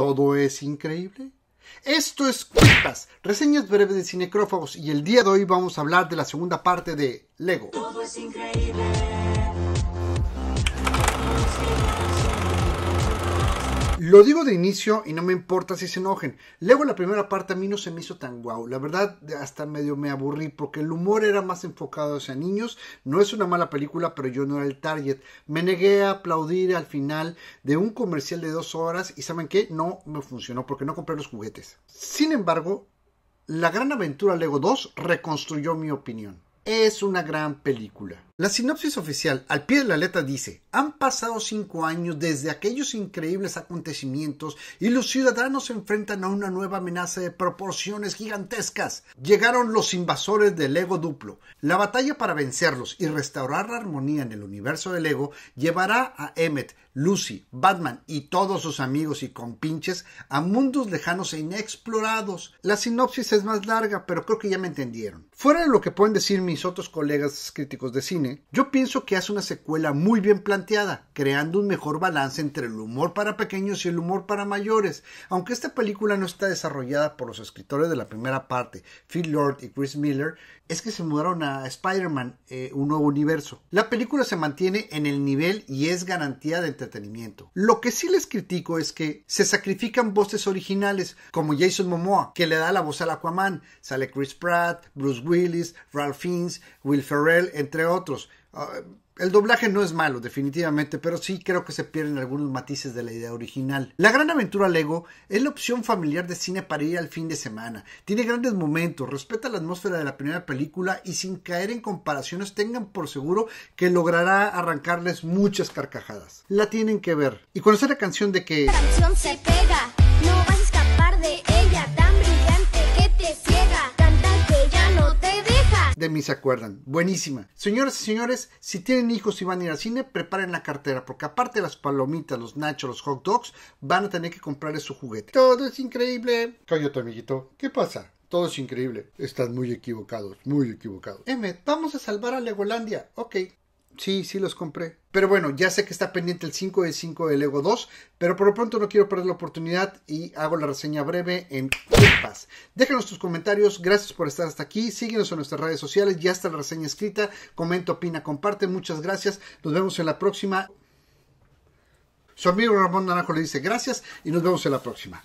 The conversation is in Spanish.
¿Todo es increíble? Esto es Cuentas, reseñas breves de cinecrófagos y el día de hoy vamos a hablar de la segunda parte de Lego. Todo es increíble. Lo digo de inicio y no me importa si se enojen. Luego la primera parte a mí no se me hizo tan guau. La verdad, hasta medio me aburrí porque el humor era más enfocado hacia niños. No es una mala película, pero yo no era el target. Me negué a aplaudir al final de un comercial de dos horas y ¿saben qué? No me funcionó porque no compré los juguetes. Sin embargo, La Gran Aventura Lego 2 reconstruyó mi opinión. Es una gran película. La sinopsis oficial al pie de la letra dice, han pasado cinco años desde aquellos increíbles acontecimientos y los ciudadanos se enfrentan a una nueva amenaza de proporciones gigantescas. Llegaron los invasores del ego duplo. La batalla para vencerlos y restaurar la armonía en el universo del ego llevará a Emmett, Lucy, Batman y todos sus amigos y compinches a mundos lejanos e inexplorados. La sinopsis es más larga, pero creo que ya me entendieron. Fuera de lo que pueden decir mis otros colegas críticos de cine, yo pienso que hace una secuela muy bien planteada, creando un mejor balance entre el humor para pequeños y el humor para mayores. Aunque esta película no está desarrollada por los escritores de la primera parte, Phil Lord y Chris Miller, es que se mudaron a Spider-Man, eh, un nuevo universo. La película se mantiene en el nivel y es garantía de entretenimiento. Lo que sí les critico es que se sacrifican voces originales, como Jason Momoa, que le da la voz al Aquaman, sale Chris Pratt, Bruce Willis, Ralph Fiennes, Will Ferrell, entre otros. Ah, el doblaje no es malo, definitivamente, pero sí creo que se pierden algunos matices de la idea original. La Gran Aventura Lego es la opción familiar de cine para ir al fin de semana. Tiene grandes momentos, respeta la atmósfera de la primera película y sin caer en comparaciones tengan por seguro que logrará arrancarles muchas carcajadas. La tienen que ver. Y conocer la canción de que... canción se pega. de mí se acuerdan. Buenísima. Señoras y señores, si tienen hijos y van a ir al cine, preparen la cartera, porque aparte las palomitas, los nachos, los hot dogs, van a tener que comprarles su juguete. Todo es increíble. Cállate, amiguito. ¿Qué pasa? Todo es increíble. Están muy equivocados, muy equivocados. Emmet, vamos a salvar a Legolandia. Ok, Sí, sí los compré. Pero bueno, ya sé que está pendiente el 5 de 5 de Lego 2, pero por lo pronto no quiero perder la oportunidad y hago la reseña breve en paz. Déjanos tus comentarios, gracias por estar hasta aquí, síguenos en nuestras redes sociales, ya está la reseña escrita, comenta, opina, comparte, muchas gracias, nos vemos en la próxima. Su amigo Ramón Naranjo le dice gracias y nos vemos en la próxima.